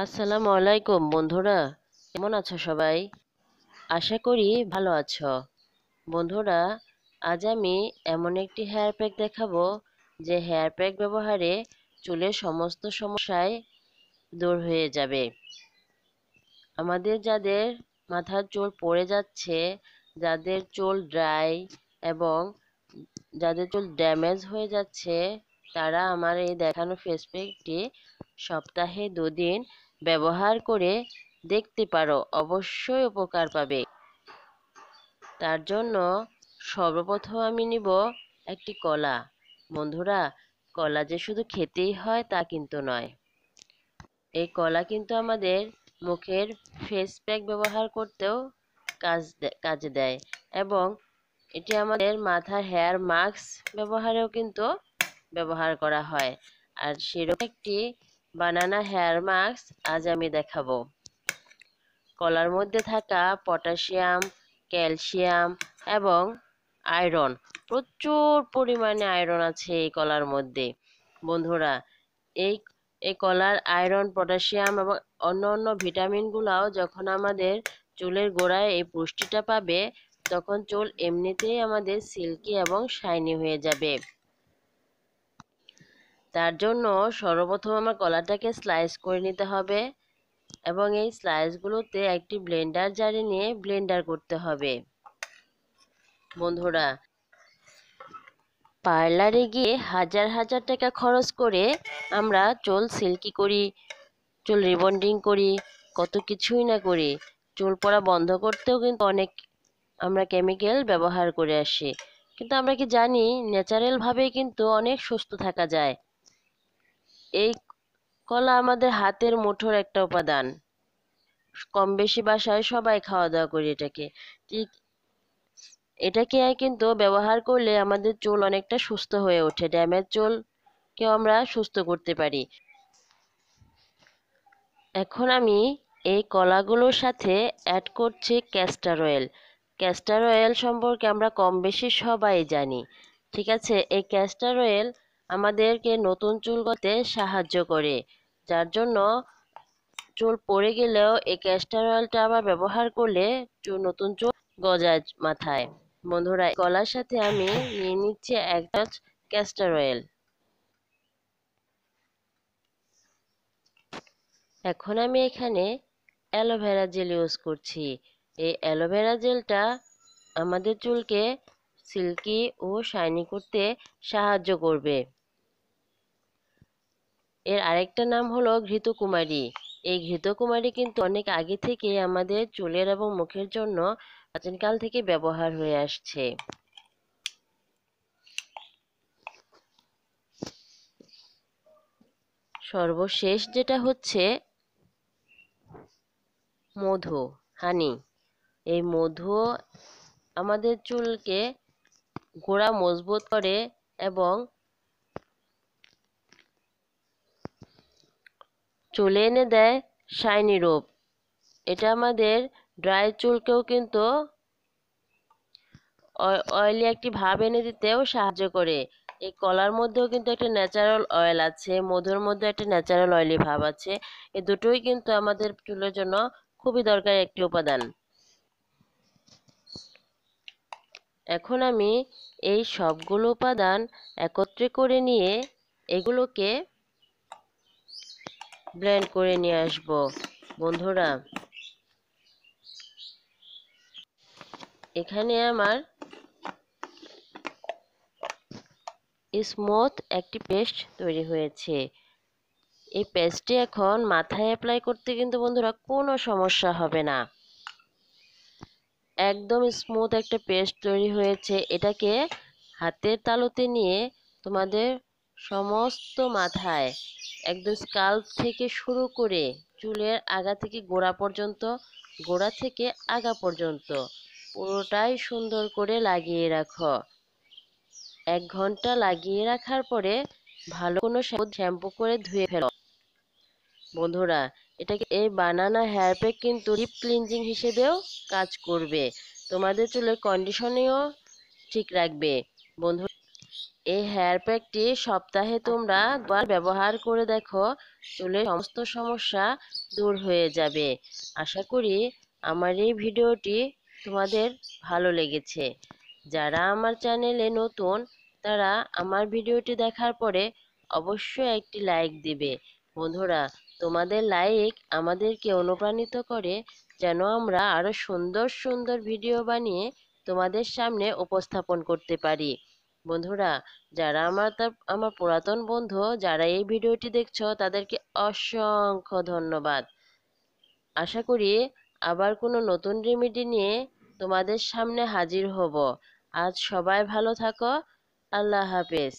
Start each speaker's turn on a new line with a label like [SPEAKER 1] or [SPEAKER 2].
[SPEAKER 1] আসসালামু আলাইকুম বন্ধুরা কেমন আছো সবাই আশা করি ভালো আছো বন্ধুরা আজ আমি এমন একটি হেয়ার প্যাক দেখাবো যে হেয়ার প্যাক ব্যবহারে চুলের সমস্ত সমস্যায় দূর হয়ে যাবে আমাদের যাদের মাথার চুল পড়ে যাচ্ছে যাদের চুল ড্রাই এবং যাদের চুল ড্যামেজ হয়ে যাচ্ছে তারা আমার এই দেখানো ফেস প্যাকটি সপ্তাহে দুদিন ব্যবহার করে দেখতে পারো অবশ্যই উপকার পাবে তার জন্য সর্বপ্রথম আমি নিব একটি কলা বন্ধুরা কলা যে শুধু খেতেই হয় তা কিন্তু নয় এই কলা কিন্তু আমাদের মুখের ফেস প্যাক ব্যবহার করতেও কাজ কাজে দেয় এবং এটি আমাদের মাথার হেয়ার মাস্ক ব্যবহারেও কিন্তু ব্যবহার করা হয় আর সেরকম একটি বানানা হেয়ার মাস্ক আজ আমি দেখাবো কলার মধ্যে থাকা পটাশিয়াম ক্যালসিয়াম এবং আয়রন প্রচুর পরিমাণে আয়রন আছে এই কলার মধ্যে বন্ধুরা এই এই কলার আয়রন পটাশিয়াম এবং অন্য অন্য ভিটামিনগুলাও যখন আমাদের চুলের গোড়ায় এই পুষ্টিটা পাবে তখন চুল এমনিতেই আমাদের সিল্কি এবং শাইনি হয়ে যাবে তার জন্য সর্বপ্রথম আমার কলাটাকে স্লাইস করে নিতে হবে এবং এই স্লাইসগুলোতে একটি ব্লেন্ডার জারে নিয়ে ব্লেন্ডার করতে হবে বন্ধুরা পার্লারে গিয়ে হাজার হাজার টাকা খরচ করে আমরা চুল সিল্কি করি চুল রিবন্ডিং করি কত কিছুই না করি চুল পড়া বন্ধ করতেও কিন্তু অনেক আমরা কেমিক্যাল ব্যবহার করে আসি কিন্তু আমরা কি জানি ন্যাচারালভাবে কিন্তু অনেক সুস্থ থাকা যায় এই কলা আমাদের হাতের মুঠোর একটা উপাদান কম বেশি বাসায় সবাই খাওয়া দাওয়া করি এটাকে ঠিক এটাকে কিন্তু ব্যবহার করলে আমাদের চুল অনেকটা সুস্থ হয়ে ওঠে ড্যামেজ কেউ আমরা সুস্থ করতে পারি এখন আমি এই কলাগুলোর সাথে অ্যাড করছি ক্যাস্টার অয়েল ক্যাস্টার অয়েল সম্পর্কে আমরা কম বেশি সবাই জানি ঠিক আছে এই ক্যাস্টার অয়েল আমাদেরকে নতুন চুল গতে সাহায্য করে যার জন্য চুল পড়ে গেলেও এই ক্যাস্টার অয়েলটা আবার ব্যবহার করলে চুল নতুন চুল গজায় মাথায় বন্ধুরা কলার সাথে আমি নিয়ে নিচ্ছি এক চাচ ক্যাস্টার অয়েল এখন আমি এখানে অ্যালোভেরা জেল ইউজ করছি এই অ্যালোভেরা জেলটা আমাদের চুলকে সিল্কি ও শাইনি করতে সাহায্য করবে এর আরেকটা নাম হলো ঘৃতকুমারী এই ঘৃতকুমারী কিন্তু অনেক আগে থেকে আমাদের চুলের এবং মুখের জন্য প্রাচীনকাল থেকে ব্যবহার হয়ে আসছে সর্বশেষ যেটা হচ্ছে মধু হানি এই মধু আমাদের চুলকে গোড়া মজবুত করে এবং চলে এনে দেয় শাইনি রূপ এটা আমাদের ড্রাই চুলকেও কিন্তু অয়েলি একটি ভাব এনে দিতেও সাহায্য করে এই কলার মধ্যেও কিন্তু একটা ন্যাচারাল অয়েল আছে মধুর মধ্যে একটা ন্যাচারাল অয়েলি ভাব আছে এ দুটোই কিন্তু আমাদের চুলের জন্য খুবই দরকারি একটি উপাদান এখন আমি এই সবগুলো উপাদান একত্রে করে নিয়ে এগুলোকে ব্লেন্ড করে নিয়ে আসব বন্ধুরা এখানে আমার স্মুথ একটি পেস্ট তৈরি হয়েছে এই পেস্টটি এখন মাথায় অ্যাপ্লাই করতে কিন্তু বন্ধুরা কোনো সমস্যা হবে না একদম স্মুথ একটা পেস্ট তৈরি হয়েছে এটাকে হাতের তালুতে নিয়ে তোমাদের সমস্ত মাথায় একদম স্কাল থেকে শুরু করে চুলের আগা থেকে গোড়া পর্যন্ত গোড়া থেকে আগা পর্যন্ত পুরোটাই সুন্দর করে লাগিয়ে রাখো এক ঘন্টা লাগিয়ে রাখার পরে ভালো কোনো শ্যাম্পু করে ধুয়ে ফেলো বন্ধুরা এটাকে এই বানানা হেয়ার প্যাক কিন্তু ডিপ ক্লিনজিং হিসেবেও কাজ করবে তোমাদের চুলের কন্ডিশনেও ঠিক রাখবে বন্ধু এই হেয়ার প্যাকটি সপ্তাহে তোমরা একবার ব্যবহার করে দেখো চুলের সমস্ত সমস্যা দূর হয়ে যাবে আশা করি আমার এই ভিডিওটি তোমাদের ভালো লেগেছে যারা আমার চ্যানেলে নতুন তারা আমার ভিডিওটি দেখার পরে অবশ্যই একটি লাইক দিবে বন্ধুরা তোমাদের লাইক আমাদেরকে অনুপ্রাণিত করে যেন আমরা আরও সুন্দর সুন্দর ভিডিও বানিয়ে তোমাদের সামনে উপস্থাপন করতে পারি বন্ধুরা যারা আমার আমার পুরাতন বন্ধু যারা এই ভিডিওটি দেখছো তাদেরকে অসংখ্য ধন্যবাদ আশা করি আবার কোনো নতুন রেমেডি নিয়ে তোমাদের সামনে হাজির হব আজ সবাই ভালো থাকো আল্লাহ হাফেজ